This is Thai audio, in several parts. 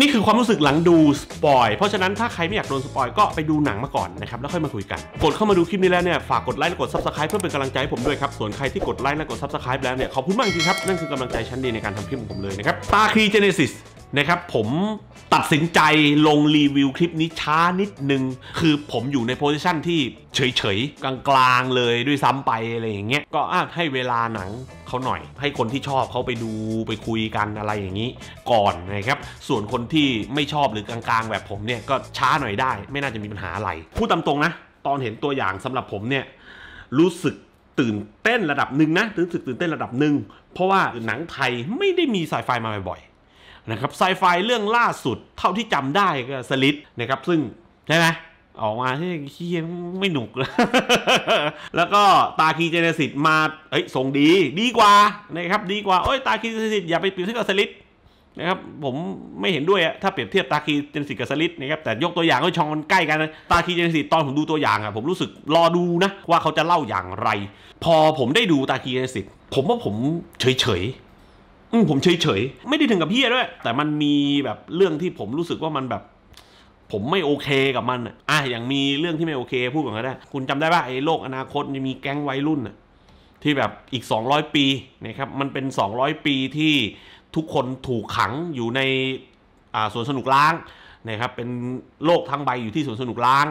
นี่คือความรู้สึกหลังดูสปอย เพราะฉะนั้นถ้าใครไม่อยากโดนสปอยก็ไปดูหนังมาก่อนนะครับ แล้วค่อยมาคุยกัน กดเข้ามาดูคลิปนี้แล้วเนี่ยฝากกดไลค์และกดซับสไครป์เพื่อเป็นกำลังใจให้ผมด้วยครับ ส่วนใครที่กดไลค์และกดซับสไครป์แล้วเนี่ยขอบคุณมากจริงครับ นั่นคือกำลังใจชั้นดีในการทำคลิปของผมเลยนะครับ ตาครีเจเนซิสนะครับผมตัดสินใจลงรีวิวคลิปนี้ช้านิดนึง คือผมอยู่ในโพสิชันที่เฉยๆกลางๆเลยด้วยซ้ำไปอะไรอย่างเงี้ยก็อให้เวลาหนังเขาหน่อย ให้คนที่ชอบเขาไปดูไปคุยกันอะไรอย่างนี้ ก่อนนะครับ ส่วนคนที่ไม่ชอบหรือกลางๆ แบบผมเนี่ยก็ช้าหน่อยได้ ไม่น่าจะมีปัญหาอะไร พูดตามตรงนะ ตอนเห็นตัวอย่างสำหรับผมเนี่ยรู้สึกตื่นเต้นระดับหนึ่งนะรู้สึกตื่นเต้นระดับหนึ่งเพราะว่าหนังไทยไม่ได้มีสายไฟมาบ่อยนะครับไซไฟเรื่องล่าสุดเท่าที่จำได้ก็สลิดนะครับซึ่งใช่ไหมออกมาที่เคียไม่หนุก แล้วก็ตาคีเจนสิตมาเอ้ยส่งดี ดีกว่านะครับดีกว่า โอ้ยตาคีเจนสิตอย่าไปเปรียบเทียบกับสลิดนะครับผมไม่เห็นด้วยอะถ้าเปรียบเทียบตาคีเจนสิตกับสลิดนะครับแต่ยกตัวอย่างก็ชองมันใกล้กันนะตาคีเจนสิตตอนผมดูตัวอย่างอะผมรู้สึกรอดูนะ ว่าเขาจะเล่าอย่างไร พอผมได้ดูตาคีเจนสิตผมว่าผมเฉยอืมผมเฉยเฉยไม่ได้ถึงกับเพี้ยด้วย แต่มันมีแบบเรื่องที่ผมรู้สึกว่ามันแบบ ผมไม่โอเคกับมันอ่ะอ่ะอย่างมีเรื่องที่ไม่โอเค พูดก่อนก็ได้ คุณจำได้ป่ะไอ้โลกอนาคตจะมีแก๊งวัยรุ่นอ่ะที่แบบอีก 200 ปีนะครับมันเป็น 200 ปีที่ทุกคนถูกขังอยู่ในอ่าสวนสนุกล้างนะครับเป็นโลกทั้งใบอยู่ที่สวนสนุกล้าง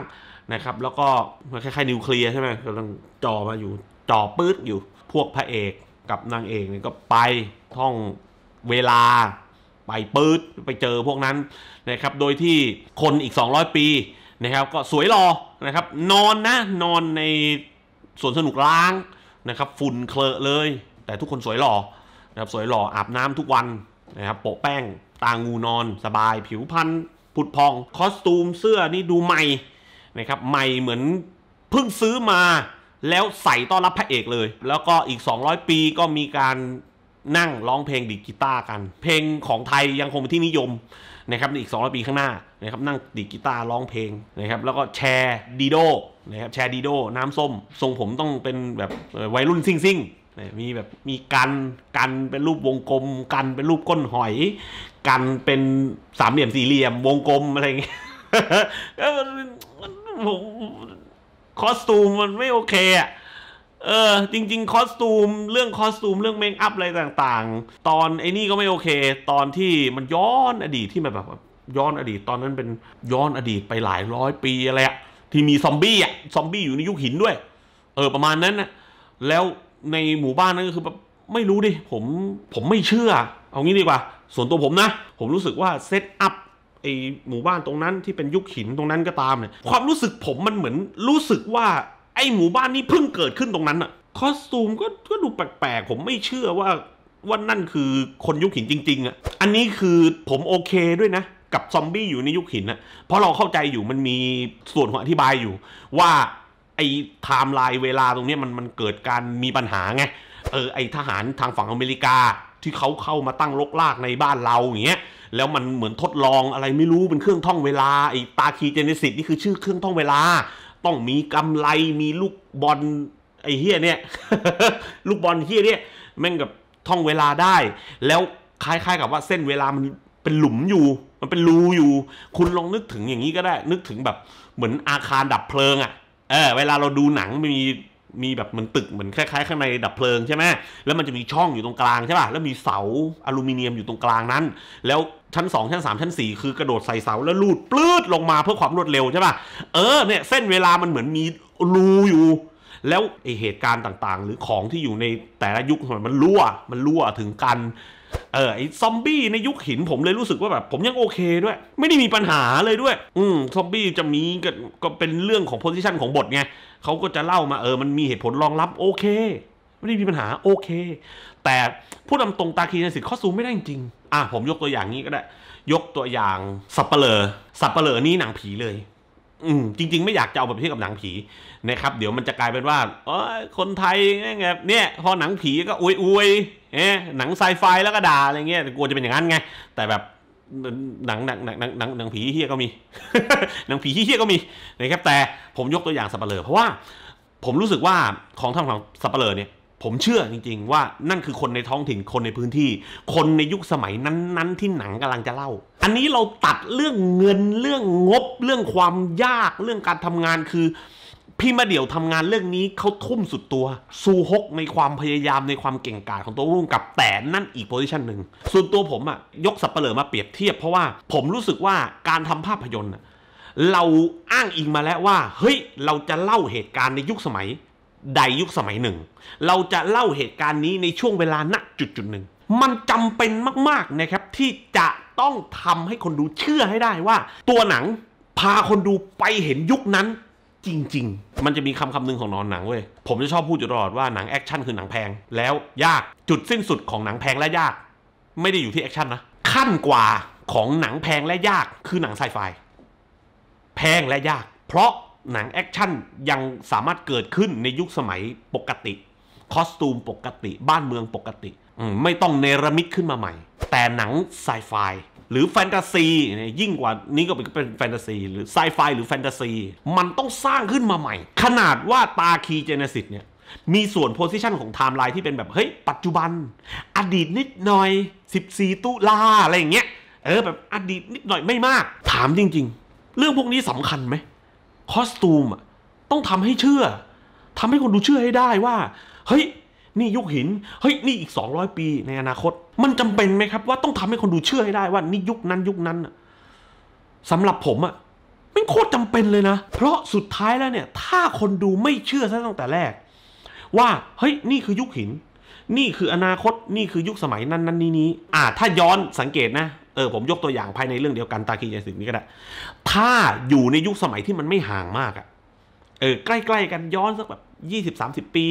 นะครับแล้วก็คล้ายๆนิวเคลียร์ใช่ไหมกำลังจ่อมาอยู่จ่อปื๊ดอยู่พวกพระเอกกับนางเอกเนี่ยก็ไปท่องเวลา ไปปื๊ดไปเจอพวกนั้นนะครับโดยที่คนอีก 200 ปีนะครับ ก็สวยรอนะครับ นอนนะ นอนในสวนสนุกล้างนะครับฝุ่นเคลอะเลย แต่ทุกคนสวยหล่อนะครับสวยหล่ออาบน้ำทุกวันนะครับโปะแป้ง ตางูนอน สบายผิวพรรณผุดพอง คอสตูมเสื้อนี่ดูใหม่นะครับ ใหม่เหมือนเพิ่งซื้อมาแล้วใส่ต้อนรับพระเอกเลย แล้วก็อีก 200 ปีก็มีการนั่งร้องเพลงดีกีตาร์กัน เพลงของไทยยังคงเป็นที่นิยมนะครับอีก 200 ปีข้างหน้านะครับนั่งดีกีตาร์ร้องเพลงนะครับ แล้วก็แชร์ดีโดนะครับแชร์ดีโดน้ำส้ม ทรงผมต้องเป็นแบบวัยรุ่นซิ่งซิ่งมีแบบมี กัน กันเป็นรูปวงกลม กันเป็นรูปก้นหอย กันเป็นสามเหลี่ยมสี่เหลี่ยมวงกลมอะไรเงี้ยคอสตูมมันไม่โอเคอะเออจริงๆคอสตูมเรื่องคอสตูมเรื่องเมคอัพอะไรต่างๆ ตอนไอ้นี่ก็ไม่โอเค ตอนที่มันย้อนอดีต ที่มันแบบย้อนอดีตตอนนั้นเป็นย้อนอดีตไปหลายร้อยปี อะไรอะที่มีซอมบี้อะซอมบี้อยู่ในยุคหินด้วย เออประมาณนั้นนะแล้วในหมู่บ้านนั้นก็คือแบบไม่รู้ดิผมผมไม่เชื่อเอางี้ดีกว่าส่วนตัวผมนะ ผมรู้สึกว่าเซตอัพไอหมู่บ้านตรงนั้นที่เป็นยุคหินตรงนั้นก็ตามเนี่ยความรู้สึกผมมันเหมือนรู้สึกว่า ไอหมู่บ้านนี้เพิ่งเกิดขึ้นตรงนั้นอะคอสตูมก็ก็ดูแปลกๆ ผมไม่เชื่อว่าว่านั่นคือคนยุคหินจริง ๆอะอันนี้คือผมโอเคด้วยนะ กับซอมบี้อยู่ในยุคหินนะเพราะเราเข้าใจอยู่มันมีส่วนของอธิบายอยู่ ว่าไอ้ไทม์ไลน์เวลาตรงนี้มันมันเกิดการมีปัญหาไงเออไอทหารทางฝั่งอเมริกาที่เขาเข้ามาตั้งลกลากในบ้านเราอย่างเงี้ย แล้วมันเหมือนทดลองอะไรไม่รู้เป็นเครื่องท่องเวลาไอ้ตาคีเจเนสิสนี่คือชื่อเครื่องท่องเวลา ต้องมีกำไรมีลูกบอลไอ้เฮียเนี่ยลูกบอลเฮียเนี่ยแม่งกับท่องเวลาได้ แล้วคล้าย ๆ กับว่าเส้นเวลามันเป็นหลุมอยู่ มันเป็นรูอยู่ คุณลองนึกถึงอย่างนี้ก็ได้นึกถึงแบบเหมือนอาคารดับเพลิงอะ่ะเออเวลาเราดูหนังมีมีแบบเหมือนตึกเหมือนคล้ายๆข้างในดับเพลิงใช่ไหมแล้วมันจะมีช่องอยู่ตรงกลางใช่ป่ะ แล้วมีเสาอลูมิเนียมอยู่ตรงกลางนั้น แล้วชั้น2 ชั้น3 ชั้น 4 คือกระโดดใส่เสา แล้วลูดปลื้ดลงมาเพื่อความรวดเร็วใช่ป่ะ เออเนี่ย เส้นเวลามันเหมือนมีรูอยู่ แล้วไอเหตุการณ์ต่างๆ หรือของที่อยู่ในแต่ละยุค มันรั่ว มันรั่วถึงกันเออไอซอมบี้ในยุคหินผมเลยรู้สึกว่าแบบผมยังโอเคด้วย ไม่ได้มีปัญหาเลยด้วย อืม ซอมบี้จะมีก็ก็เป็นเรื่องของโพสิชันของบทไงเขาก็จะเล่ามาเออมันมีเหตุผลรองรับโอเค ไม่ได้มีปัญหาโอเค แต่พูดตำตรงตาคีนสิทธิ์ข้อสูงไม่ได้จริงอ่ะ ผมยกตัวอย่างนี้ก็ได้ ยกตัวอย่างสับเปลอสับเปลอนี่หนังผีเลยอืมจริง ๆ ไม่อยากจะเอาแบบที่กับหนังผี นะครับ เดี๋ยวมันจะกลายเป็นว่าเออคนไทยเนี่ยเนี่ยพอหนังผีก็อวยอวยเอ๊ะหนังไซไฟแล้วก็ด่าอะไรเงี้ยกลัวจะเป็นอย่างนั้นไง แต่แบบ หนังหนังหนังหนังหนังหนังผีเฮี้ยก็มี หนังผีเฮี้ยก็มีนะครับแต่ผมยกตัวอย่างสับเปลือเพราะว่าผมรู้สึกว่าของทำของสับเปลือเนี่ยผมเชื่อจริงๆ ว่านั่นคือคนในท้องถิ่นคนในพื้นที่ คนในยุคสมัยนั้นๆ ที่หนังกำลังจะเล่า อันนี้เราตัดเรื่องเงินเรื่องงบเรื่องความยากเรื่องการทำงานคือพี่มาเดี่ยวทำงานเรื่องนี้เขาทุ่มสุดตัวซูฮกในความพยายามในความเก่งกาจของตัวรุ่งกับแต่นั่นอีกโพสิชันหนึ่งส่วนตัวผมอะยกสับเปลือมาเปรียบเทียบเพราะว่าผมรู้สึกว่าการทำภาพยนตร์เราอ้างอิงมาแล้วว่าเฮ้ยเราจะเล่าเหตุการณ์ในยุคสมัยใดยุคสมัยหนึ่ง เราจะเล่าเหตุการณ์นี้ในช่วงเวลาณ จุดจุดหนึ่ง มันจำเป็นมากๆนะครับที่จะต้องทำให้คนดูเชื่อให้ได้ว่า ตัวหนังพาคนดูไปเห็นยุคนั้น จริง ๆ มันจะมีคำคำหนึ่งของนอนหนังเว้ยผมจะชอบพูดตลอดว่าหนังแอคชั่นคือหนังแพงแล้วยากจุดสิ้นสุดของหนังแพงและยาก ไม่ได้อยู่ที่แอคชั่นนะขั้นกว่าของหนังแพงและยากคือหนังไซไฟ แพงและยาก เพราะหนังแอคชั่นยังสามารถเกิดขึ้นในยุคสมัยปกติคอสตูม ปกติบ้านเมืองปกติ ไม่ต้องเนรมิตขึ้นมาใหม่ แต่หนังไซไฟหรือแฟนตาซียิ่งกว่านี้ก็เป็นแฟนตาซีหรือไซไฟหรือแฟนตาซีมันต้องสร้างขึ้นมาใหม่ ขนาดว่า ตาคีเจเนซิสเนี่ย มีส่วนโพสิชันของไทม์ไลน์ที่เป็นแบบ เฮ้ย ปัจจุบัน อดีตนิดหน่อย 14 ตุลา อะไรอย่างเงี้ยเออแบบอดีตนิดหน่อยไม่มากถามจริง ๆ เรื่องพวกนี้สำคัญไหมคอสตูมต้องทำให้เชื่อทำให้คนดูเชื่อให้ได้ว่า เฮ้ย นี่ยุคหิน เฮ้ย นี่อีก 200 ปี ในอนาคตมันจำเป็นไหมครับ ว่าต้องทำให้คนดูเชื่อให้ได้ว่านี่ยุคนั้นยุคนั้นสำหรับผมอะไม่โคตรจำเป็นเลยนะ เพราะสุดท้ายแล้วเนี่ย ถ้าคนดูไม่เชื่อซะตั้งแต่แรก ว่า เฮ้ย นี่คือยุคหินนี่คืออนาคต นี่คือยุคสมัยนั้นนั้นนี้นี้อ่า ถ้าย้อนสังเกตนะ เออ ผมยกตัวอย่างภายในเรื่องเดียวกัน ตาคีเยสิงนี้ก็ได้ ถ้าอยู่ในยุคสมัยที่มันไม่ห่างมากอะเออ ใกล้ ๆ กันย้อนสักแบบยี่สิบสามสิบปี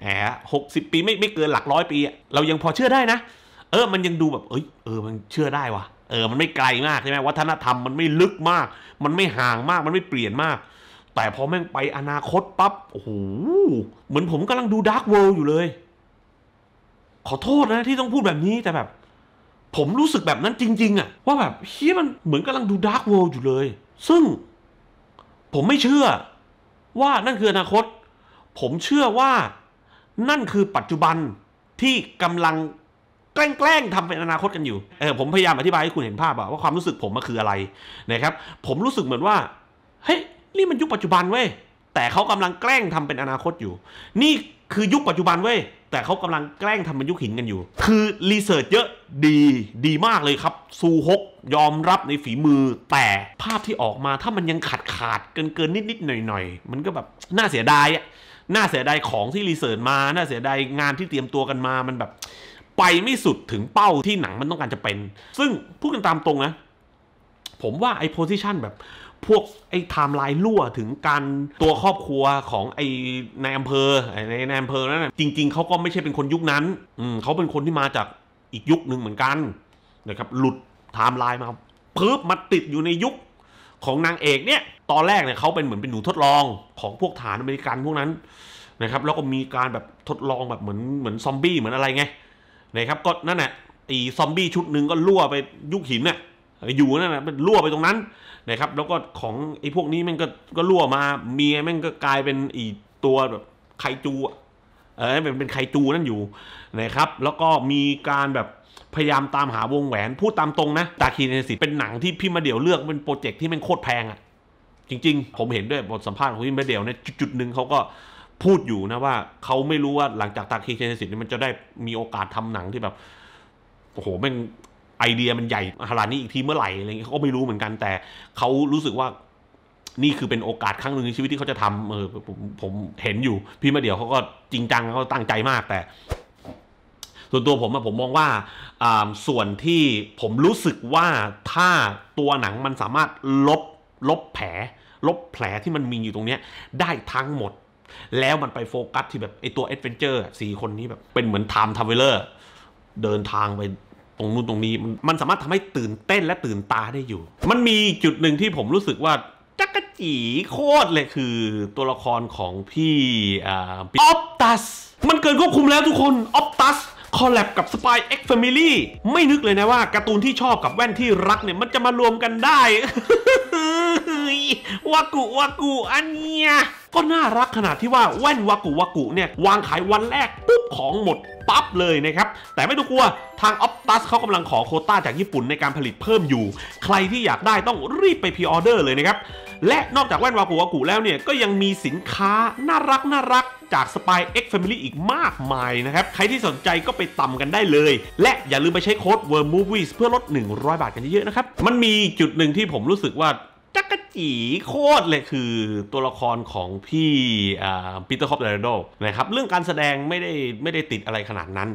แหมหกสิบปีไม่ไม่เกินหลักร้อยปีเรายังพอเชื่อได้นะ เออ มันยังดูแบบเอยเออ มันเชื่อได้วะเออ มันไม่ไกลมากใช่ไหมวัฒนธรรมมันไม่ลึกมาก มันไม่ห่างมาก มันไม่เปลี่ยนมาก แต่พอแม่งไปอนาคตปับ๊บ โอ้โห เหมือนผมกำลังดูดาร์กเวิลด์อยู่เลยขอโทษนะที่ต้องพูดแบบนี้แต่แบบ ผมรู้สึกแบบนั้นจริงๆอะว่าแบบเฮียมันเหมือนกำลังดูดาร์กเวิลด์อยู่เลย ซึ่ง ผมไม่เชื่อ ว่านั่นคืออนาคต ผมเชื่อว่านั่นคือปัจจุบันที่กำลัง แกล้งๆทำเป็นอนาคตกันอยู่ เออผมพยายามอธิบายให้คุณเห็นภาพอะว่าความรู้สึกผมมันคืออะไรนะครับ ผมรู้สึกเหมือนว่าเฮ้ยนี่มันยุคปัจจุบันเว้ยแต่เขากำลังแกล้งทำเป็นอนาคตอยู่ นี่คือยุคปัจจุบันเว้ยแต่เขากำลังแกล้งทำมันยุคหินกันอยู่ คือรีเสิร์ชเยอะดีดีมากเลยครับ ซูฮกยอมรับในฝีมือ แต่ภาพที่ออกมาถ้ามันยังขาดขาดเกินเกินนิดนิดหน่อยหน่อยมันก็แบบน่าเสียดายอะน่าเสียดายของที่รีเสิร์ชมาน่าเสียดายงานที่เตรียมตัวกันมามันแบบ ไปไม่สุดถึงเป้าที่หนังมันต้องการจะเป็น ซึ่งพูดกันตามตรงนะผมว่าไอ้โพสิชันแบบพวกไอ้ไทม์ไลน์รั่วถึงการตัวครอบครัวของไอ้นายอำเภอในนายอำเภอนั่นจริงๆเขาก็ไม่ใช่เป็นคนยุคนั้นอืมเขาเป็นคนที่มาจากอีกยุคหนึ่งเหมือนกันนะครับหลุดไทม์ไลน์มาเพิ่มมาติดอยู่ในยุคของนางเอกเนี่ยตอนแรกเนี่ยเขาเป็นเหมือนเป็นหนูทดลองของพวกฐานอเมริกันพวกนั้นนะครับ แล้วก็มีการแบบทดลองแบบเหมือนเหมือนซอมบี้เหมือนอะไรไงนะครับก็นั่นแหละไอ้ซอมบี้ชุดหนึ่งก็รั่วไปยุคหินเนี่ยอยู่นั่นแหละมันรั่วไปตรงนั้นนะครับ แล้วก็ของไอ้พวกนี้มันก็ก็รั่วมาเมียมันก็กลายเป็นอีตัวแบบไคจูเออเป็นเป็นไคจูนั่นอยู่นะครับ แล้วก็มีการแบบพยายามตามหาวงแหวนพูดตามตรงนะตาคีเนสิเป็นหนังที่พี่มาเดี่ยวเลือก เป็นโปรเจกต์ที่มันโคตรแพงอะ่ะ จริงๆ ผมเห็นด้วยบทสัมภาษณ์ของพี่มาเดี่ยวเนี่ยจุดหนึ่งเขาก็พูดอยู่นะว่าเขาไม่รู้ว่าหลังจากตาคีเนสิสมันจะได้มีโอกาสทำหนังที่แบบโอ้โหแม่งไอเดียมันใหญ่ขนาดนี้อีกทีเมื่อไหร่อะไรเงี้ยเขาก็ไม่รู้เหมือนกันแต่เขารู้สึกว่า นี่คือเป็นโอกาสครั้งหนึ่งในชีวิตที่เขาจะทำเออผมผมเห็นอยู่พี่มาเดี๋ยวเขาก็จริงจังเขาตั้งใจมากแต่ ส่วนตัวผมอะผมมองว่า ส่วนที่ผมรู้สึกว่าถ้าตัวหนังมันสามารถลบลบแผลลบแผลที่มันมีอยู่ตรงเนี้ย ได้ทั้งหมด แล้วมันไปโฟกัส ที่แบบไอตัวเอ็ดเวนเจอร์สี่คนนี้แบบเป็นเหมือนไทม์ทาวเวลเลอร์เดินทางไปตรงนู้นตรงนี้มันสามารถทำให้ตื่นเต้นและตื่นตาได้อยู่ มันมีจุดหนึ่งที่ผมรู้สึกว่าจักจีโคตรเลยคือตัวละครของพี่ออปตัส มันเกินควบคุมแล้วทุกคน ออปตัส คอลแลบกับ Spy X Family ไม่นึกเลยนะว่าการ์ตูนที่ชอบกับแว่นที่รักเนี่ยมันจะมารวมกันได้วากุวากุอันเนี้ยก็น่ารักขนาดที่ว่าแว่นวากุวากุเนี่ยวางขายวันแรกปุ๊บของหมดปั๊บเลยนะครับ แต่ไม่ต้องกลัว ทางออฟตัสเขากำลังขอโคต้าจากญี่ปุ่นในการผลิตเพิ่มอยู่ ใครที่อยากได้ต้องรีบไปพรีออเดอร์เลยนะครับ และนอกจากแว่นวากูวากุแล้วเนี่ย ก็ยังมีสินค้าน่ารักน่ารักจาก Spy X Family อีกมากมายนะครับ ใครที่สนใจก็ไปต่ำกันได้เลย และอย่าลืมไปใช้โค้ด w o r m Movies เพื่อลด100 บาทกันเยอะๆนะครับมันมีจุดหนึ่งที่ผมรู้สึกว่าอีโคตรเลยคือตัวละครของพี่ปีเตอร์คอปเดโดนะครับเรื่องการแสดงไม่ได้ไม่ได้ติดอะไรขนาดนั้น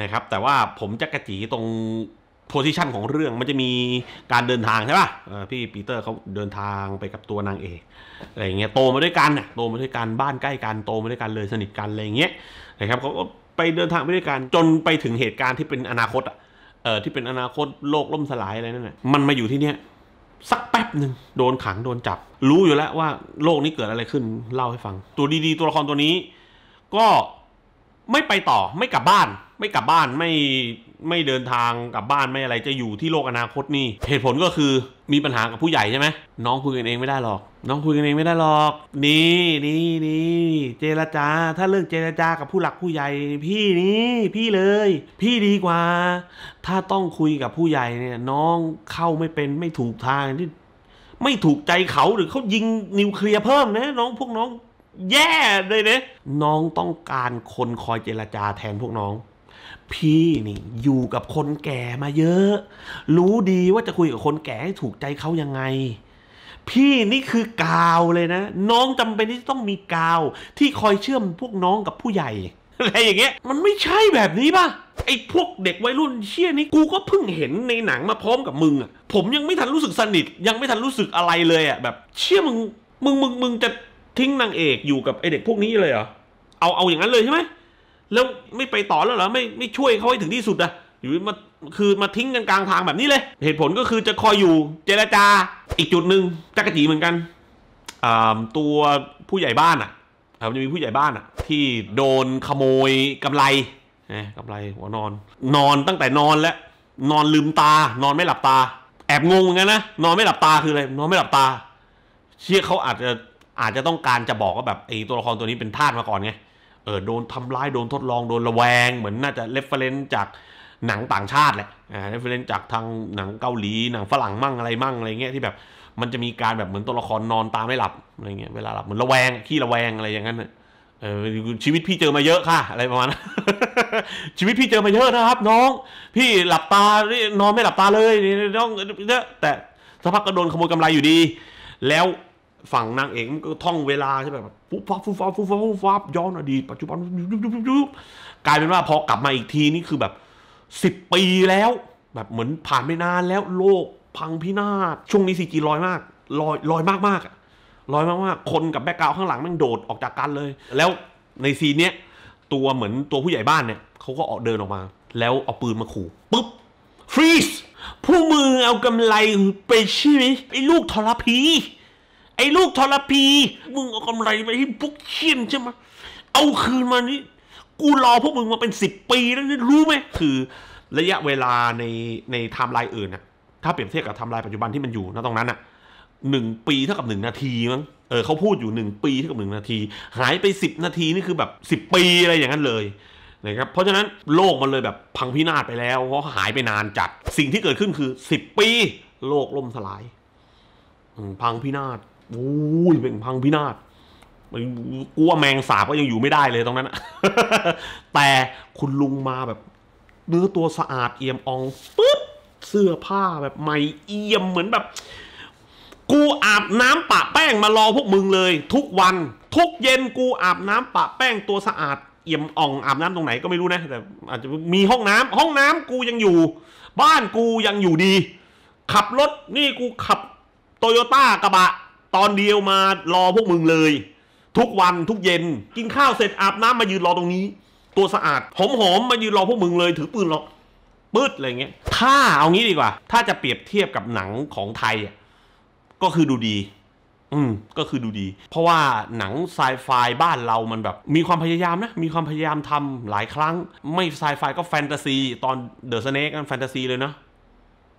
นะครับแต่ว่าผมจะกระจีตรงโพซิชันของเรื่องมันจะมีการเดินทางใช่ป่ะพี่ปีเตอร์เขาเดินทางไปกับตัวนางเอกอะไรเงี้ยโตมาด้วยกันน่ะโตมาด้วยกันบ้านใกล้กันโตมาด้วยกันเลยสนิทกันอะไรเงี้ยนะครับเขาก็ไปเดินทางไปด้วยกันจนไปถึงเหตุการณ์ที่เป็นอนาคตอ่ะเออที่เป็นอนาคตโลกล่มสลายอะไรนั่นแหละมันมาอยู่ที่เนี้ยสักแป๊บหนึ่ง โดนขังโดนจับ รู้อยู่แล้วว่า โลกนี้เกิดอะไรขึ้น เล่าให้ฟัง ตัวดีๆ ตัวละครตัวนี้ ก็ไม่ไปต่อไม่กลับบ้าน ไม่กลับบ้านไม่ไม่เดินทางกลับบ้าน ไม่อะไรจะอยู่ที่โลกอนาคตนี่เหตุผลก็คือมีปัญหากับผู้ใหญ่ใช่ไหมน้องคุยกันเองไม่ได้หรอก น้องคุยกันเองไม่ได้หรอก นี่นี่นี่เจรจาถ้าเรื่องเจรจากับผู้หลักผู้ใหญ่พี่นี่พี่เลย พี่ดีกว่า ถ้าต้องคุยกับผู้ใหญ่เนี่ย น้องเข้าไม่เป็นไม่ถูกทางที่ไม่ถูกใจเขาหรือเขายิงนิวเคลียร์เพิ่มนะน้องพวกน้องแย่เลยเนะน้องต้องการคนคอยเจรจาแทนพวกน้อง พี่นี่อยู่กับคนแก่มาเยอะ รู้ดีว่าจะคุยกับคนแก่ให้ถูกใจเขายังไง พี่นี่คือกาวเลยนะ น้องจำเป็นที่ต้องมีกาว ที่คอยเชื่อมพวกน้องกับผู้ใหญ่ อะไรอย่างเงี้ยมันไม่ใช่แบบนี้ป่ะไอ้พวกเด็กวัยรุ่นเชี่ยนี้กูก็เพิ่งเห็นในหนังมาพร้อมกับมึงอ่ะผมยังไม่ทันรู้สึกสนิทยังไม่ทันรู้สึกอะไรเลยอ่ะแบบ เชี่ยมึงมึงมึงมึงจะทิ้งนางเอกอยู่กับไอเด็กพวกนี้เลยเหรอ เอาเอาอย่างนั้นเลยใช่ไหม แล้วไม่ไปต่อแล้วเหรอ ไม่ไม่ช่วยเขาให้ถึงที่สุดอะอยู่มาคือมาทิ้งกันกลางทางแบบนี้เลย เหตุผลก็คือจะคอยอยู่เจรจา อีกจุดหนึ่งจักรจีเหมือนกัน ตัวผู้ใหญ่บ้านอะครับจะมีผู้ใหญ่บ้านอะที่โดนขโมยกำไรอะกำไรหัวนอน นอนตั้งแต่นอนแล้วนอนลืมตา นอนไม่หลับตา แอบงงเหมือนกันนะ นอนไม่หลับตาคืออะไรนอนไม่หลับตา เชื่อเขาอาจจะอาจจะต้องการจะบอกว่าแบบไอ้ตัวละครตัวนี้เป็นทาสมาก่อนไง เออโดนทำร้ายโดนทดลองโดนระแวง เหมือนน่าจะเลฟเฟรนจากหนังต่างชาติแหละอ่าเลฟเฟรนจากทางหนังเกาหลีหนังฝรั่งมั่งอะไรมั่งอะไรเงี้ยที่แบบมันจะมีการแบบเหมือนตัวละครนอนตาไม่หลับอะไรเงี้ยเวลาหลับเหมือนระแวงขี้ระแวงอะไรอย่างนั้นเออชีวิตพี่เจอมาเยอะค่ะ อะไรประมาณนั้น ชีวิตพี่เจอมาเยอะนะครับ น้อง พี่หลับตานอนไม่หลับตาเลยน้องแต่สักพักก็โดนขโมยกำไรอยู่ดี แล้วฝั่งนางเอกมันก็ท่องเวลาใช่ไหมแบบฟุ๊บฟับฟุ๊บฟับฟุ๊บฟับฟุ๊บฟับย้อนอดีตปัจจุบัน กลายเป็นว่าพอกลับมาอีกทีนี่คือแบบสิบปีแล้ว แบบเหมือนผ่านไม่นานแล้วโลกพังพินาศช่วงนี้ซีจีลอยมากลอยลอยมากมากลอยมากมากคนกับแบ็กกราวข้างหลังมันโดดออกจากกันเลย แล้วในซีนเนี้ยตัวเหมือนตัวผู้ใหญ่บ้านเนี่ย เขาก็ออกเดินออกมา แล้วเอาปืนมาขู่ปุ๊บฟรีสผู้มือเอากำไรไปชีวิตไอ้ลูกทรพีไอ้ลูกทรพี มึงเอากำไรไปให้พวกเชี่ยนใช่ไหม เอาคืนมานี่กูรอพวกมึงมาเป็นสิบปีแล้วนี่รู้ไหม คือระยะเวลาใน ในไทม์ไลน์อื่นน่ะ ถ้าเปรียบเทียบกับไทม์ไลน์ปัจจุบันที่มันอยู่นะตรงนั้นน่ะหนึ่งปีเท่ากับหนึ่งนาทีมั้ง เออเขาพูดอยู่หนึ่งปีเท่ากับหนึ่งนาที หายไปสิบนาที นี่คือแบบสิบปีอะไรอย่างนั้นเลยนะครับ เพราะฉะนั้นโลกมันเลยแบบพังพินาศไปแล้ว เพราะหายไปนานจัด สิ่งที่เกิดขึ้นคือสิบปี โลกล่มสลาย พังพินาศอู้ยเป็นพังพินาศ มันกลัวแมงสาบก็ยังอยู่ไม่ได้เลยตรงนั้นแต่คุณลุงมาแบบเนื้อตัวสะอาดเอี่ยมอ่องปึ๊บเสื้อผ้าแบบใหม่เอี่ยมเหมือนแบบ กูอาบน้ำปะแป้งมารอพวกมึงเลย ทุกวันทุกเย็นกูอาบน้ำปะแป้งตัวสะอาดเอี่ยมอ่องอาบน้ำตรงไหนก็ไม่รู้นะ แต่ อาจจะมีห้องน้ำห้องน้ำกูยังอยู่ บ้านกูยังอยู่ดี ขับรถนี่กูขับโตโยต้ากระบะตอนเดียวมารอพวกมึงเลย ทุกวันทุกเย็นกินข้าวเสร็จอาบน้ำมายืนรอตรงนี้ ตัวสะอาดหอมหอมมายืนรอพวกมึงเลย ถือปืนรอปื๊ดอะไรเงี้ยถ้าเอางี้ดีกว่า ถ้าจะเปรียบเทียบกับหนังของไทย ก็คือดูดี อืมก็คือดูดี เพราะว่าหนังไซไฟบ้านเรามันแบบ มีความพยายามนะมีความพยายามทำหลายครั้ง ไม่ไซไฟก็แฟนตาซีตอนเดอะสเนกกันแฟนตาซีเลยเนาะ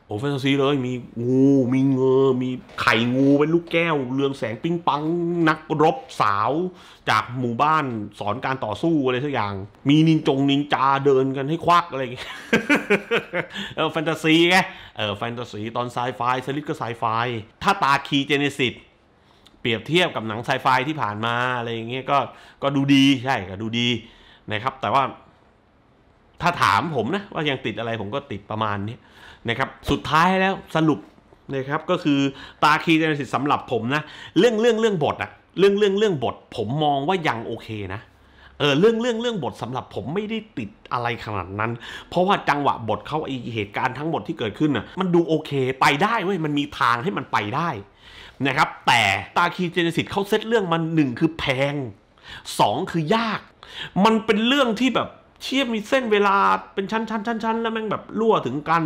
โอ้แฟนตาซีเลยมีงูมีเงอ มีไข่งูเป็นลูกแก้วเรืองแสงปิ้งปังนักรบสาว จากหมู่บ้านสอนการต่อสู้อะไรสักอย่าง มีนินจงนินจาเดินกันให้ควักอะไรอย่างเงี้ยเออแฟนตาซีไงเออแฟนตาซีตอนไซไฟสลิปก็ไซไฟถ้าตาคีเจเนซิสเปรียบเทียบกับหนังไซไฟที่ผ่านมาอะไรอย่างเงี้ยก็ก็ดูดี ใช่ก็ดูดีนะครับ แต่ว่า ถ้าถามผมนะว่ายังติดอะไรผมก็ติดประมาณนี้นะครับสุดท้ายแล้วสรุปนะครับ ก็คือตาคีเจนสิตสำหรับผมนะ เรื่องเรื่องเรื่องบทอะเรื่องเรื่องเรื่องบทผมมองว่ายังโอเคนะเออเรื่องเรื่องเรื่องบทสำหรับผมไม่ได้ติดอะไรขนาดนั้น เพราะว่าจังหวะบทเขาไอเหตุการณ์ทั้งหมดที่เกิดขึ้นอะมันดูโอเค ไปได้เว้ยมันมีทางให้มันไปได้นะครับแต่ตาคีเจนสิตเขาเซตเรื่องมันหนึ่งคือแพง 2 คือยาก มันเป็นเรื่องที่แบบเชียบมีเส้นเวลาเป็นชั้นชั้นชั้นชั้นแล้วแม่งแบบรั่วถึงกัน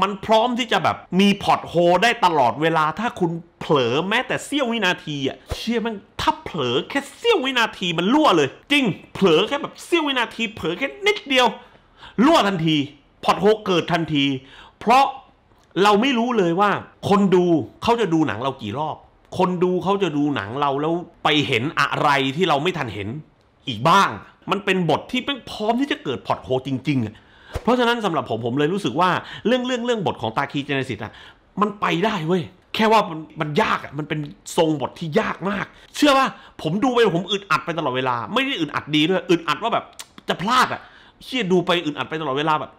มันพร้อมที่จะแบบมีพอร์ตโฮได้ตลอดเวลาถ้าคุณเผลอแม้แต่เสี้ยววินาทีอ่ะเชี่ยม่งถ้าเผลอแค่เสี้ยววินาทีมันรั่วเลย จริงเผลอแค่แบบเสี้ยววินาที เผลอแค่นิดเดียวรั่วทันทีพอร์ตโฮเกิดทันที เพราะเราไม่รู้เลยว่า คนดูเขาจะดูหนังเรากี่รอบ คนดูเขาจะดูหนังเราแล้วไปเห็นอะไรที่เราไม่ทันเห็นอีกบ้างมันเป็นบทที่เป็นพร้อมที่จะเกิดพอร์ตโคจริงๆ เพราะฉะนั้นสำหรับผมผมเลยรู้สึกว่าเรื่องเรื่องเรื่องบทของตาคีเจเนซิสอ่ะ มันไปได้เว้ย แค่ว่ามันมันยากอ่ะ มันเป็นทรงบทที่ยากมาก เชื่อว่าผมดูไปผมอึดอัดไปตลอดเวลา ไม่ได้อึดอัดดีด้วยอึดอัดว่าแบบจะพลาดอ่ะเชี่ยดูไปอึดอัดไปตลอดเวลาแบบ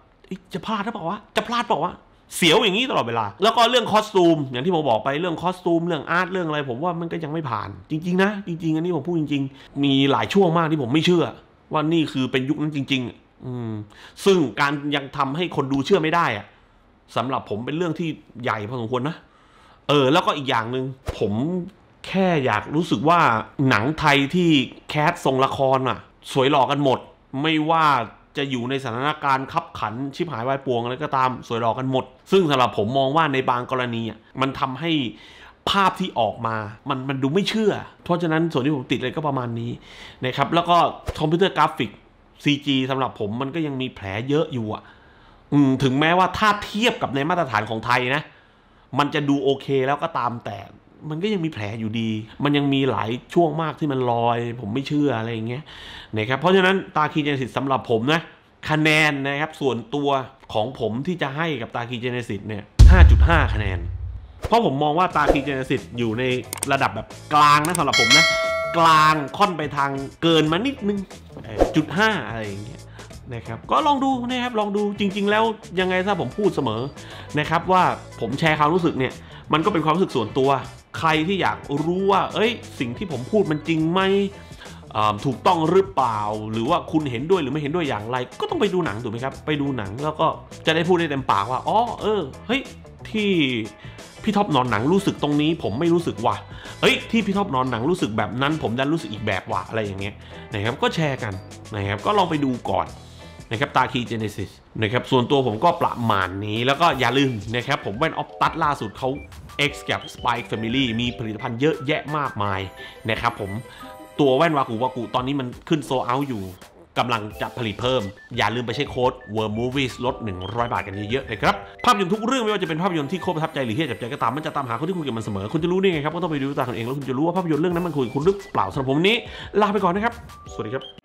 จะพลาดหรือเปล่าวะจะพลาดเปล่าวะเสียวอย่างนี้ตลอดเวลาแล้วก็เรื่องคอสตูมอย่างที่ผมบอกไปเรื่องคอสตูมเรื่องอาร์ตเรื่องอะไร ผมว่ามันก็ยังไม่ผ่าน จริงๆนะจริงๆ อันนี้ผมพูดจริง ๆ มีหลายช่วงมากที่ผมไม่เชื่อว่านี่คือเป็นยุคนั้นจริง ๆ อืม ซึ่งการยังทำให้คนดูเชื่อไม่ได้อะสำหรับผมเป็นเรื่องที่ใหญ่พอสมควรนะ เออแล้วก็อีกอย่างหนึ่งผมแค่อยากรู้สึกว่าหนังไทยที่แคสทรงละครอ่ะสวยหล่อกันหมด ไม่ว่าจะอยู่ในสถานการณ์ขับขันชิบหายวายป่วง อะไรก็ตามสวยหล่อกันหมด ซึ่งสำหรับผมมองว่าในบางกรณีอ่ะมันทำให้ภาพที่ออกมามันมันดูไม่เชื่อ เพราะฉะนั้นส่วนที่ผมติดเลยก็ประมาณนี้นะครับแล้วก็คอมพิวเตอร์กราฟิก CG สำหรับผมมันก็ยังมีแผลเยอะอยู่อ่ะถึงแม้ว่าถ้าเทียบกับในมาตรฐานของไทยนะ มันจะดูโอเคแล้วก็ตามแต่ มันก็ยังมีแผลอยู่ดี มันยังมีหลายช่วงมากที่มันลอย ผมไม่เชื่ออะไรอย่างเงี้ยนะครับเพราะฉะนั้น ตาคีเจนสิตสำหรับผมนะคะแนนนะครับส่วนตัวของผมที่จะให้กับตาคีเจนสิตเนี่ย5.5คะแนนเพราะผมมองว่าตาคีเจนซิสอยู่ในระดับแบบกลางนะสำหรับผมนะ กลางค่อนไปทางเกินมานิดนึงจุดห้าอะไรอย่างเงี้ยนะครับก็ลองดูนะครับ ลองดูจริง ๆ แล้วยังไงซะผมพูดเสมอนะครับ ว่าผมแชร์ความรู้สึกเนี่ย มันก็เป็นความรู้สึกส่วนตัว ใครที่อยากรู้ว่า เอ้ย สิ่งที่ผมพูดมันจริงไหมถูกต้องหรือเปล่า หรือว่าคุณเห็นด้วยหรือไม่เห็นด้วยอย่างไร ก็ต้องไปดูหนังถูกไหมครับไปดูหนังแล้วก็จะได้พูดได้เต็มปากว่าอ๋อเออเฮ้ยที่พี่ท็อปนอนหนังรู้สึกตรงนี้ ผมไม่รู้สึกว่ะเฮ้ยที่พี่ท็อปนอนหนังรู้สึกแบบนั้น ผมดันรู้สึกอีกแบบว่ะ อะไรอย่างเงี้ยนะครับก็แชร์กันนะครับก็ลองไปดูก่อนนะครับตาคีเจเนซิสนะครับส่วนตัวผมก็ประมาณนี้แล้วก็อย่าลืมนะครับผมแว่นออฟตัดล่าสุดเขา X กับ Spike Family มีผลิตภัณฑ์เยอะแยะมากมายนะครับผมตัวแว่นวากูวากูตอนนี้มันขึ้นโซเอาอยู่กำลังจะผลิตเพิ่ม อย่าลืมไปใช้โค้ด w o r m o v i e s ลด 100 บาทกันเยอะๆนะครับ ภาพยนตร์ทุกเรื่อง ไม่ว่าจะเป็นภาพยนตร์ที่โคตรประทับใจ หรือฮียจับใจก็ตาม มันจะตามหาคนที่คุยกับมันเสมอ คุณจะรู้ได้ไงครับ ก็ต้องไปดูตาคุณเอง แล้วคุณจะรู้ว่าภาพยนตร์เรื่องนั้นมันคุยคุณหรือเปล่าสำหรับผมนี้ลาไปก่อนนะครับ สวัสดีครับ